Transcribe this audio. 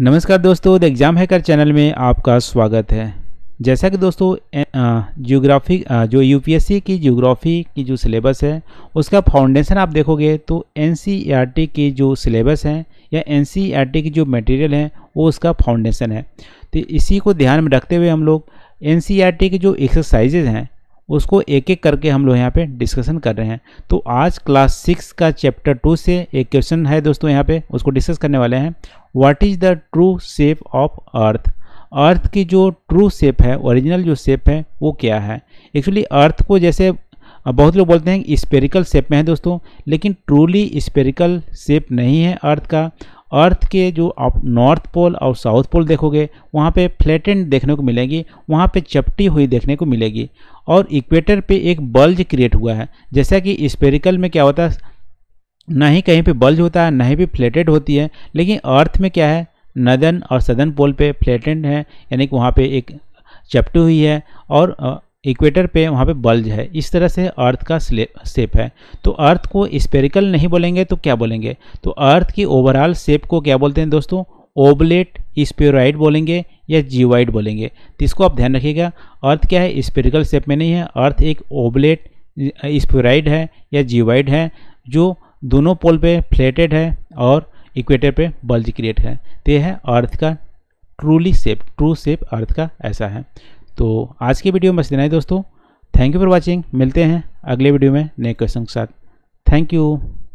नमस्कार दोस्तों the exam hacker channel में आपका स्वागत है जैसा कि दोस्तों जियोग्राफी जो यूपीएससी की जियोग्राफी की जो सिलेबस है उसका फाउंडेशन आप देखोगे तो एनसीईआरटी e की जो सिलेबस है या एनसीईआरटी e की जो मटेरियल है वो उसका फाउंडेशन है तो इसी को ध्यान में रखते हुए हम लोग एन e की जो एक्सरसाइजेज हैं उसको एक एक करके हम लोग यहाँ पे डिस्कशन कर रहे हैं तो आज क्लास सिक्स का चैप्टर टू से एक क्वेश्चन है दोस्तों यहाँ पे उसको डिस्कस करने वाले हैं what is the true shape of earth earth की जो ट्रू शेप है ओरिजिनल जो शेप है वो क्या है एक्चुअली अर्थ को जैसे बहुत लोग बोलते हैं स्पेरिकल शेप में है दोस्तों लेकिन ट्रूली स्पेरिकल शेप नहीं है अर्थ का अर्थ के जो आप नॉर्थ पोल और साउथ पोल देखोगे वहाँ पे फ्लैटेंड देखने को मिलेगी वहाँ पे चपटी हुई देखने को मिलेगी और इक्वेटर पे एक बल्ज क्रिएट हुआ है जैसा कि स्पेरिकल में क्या होता है ना ही कहीं पे बल्ज होता है ना ही भी फ्लैटेड होती है लेकिन अर्थ में क्या है नदन और सदन पोल पे फ्लैटेंड है यानी कि वहाँ पर एक चपटी हुई है और इक्वेटर पे वहाँ पे बल्ज है इस तरह से अर्थ का शेप है तो अर्थ को स्पेरिकल नहीं बोलेंगे तो क्या बोलेंगे तो अर्थ की ओवरऑल शेप को क्या बोलते हैं दोस्तों ओबलेट स्पेराइड बोलेंगे या जीवाइड बोलेंगे तो इसको आप ध्यान रखिएगा अर्थ क्या है स्पेरिकल शेप में नहीं है अर्थ एक ओबलेट स्पेराइड है या जीवाइड है जो दोनों पोल पे फ्लेटेड है और इक्वेटर पे बल्ज क्रिएट है तो यह है अर्थ का ट्रूली सेप ट्रू सेप अर्थ का ऐसा है तो आज की वीडियो में बस देना ही दोस्तों थैंक यू फॉर वॉचिंग मिलते हैं अगले वीडियो में नए क्वेश्चन के साथ थैंक यू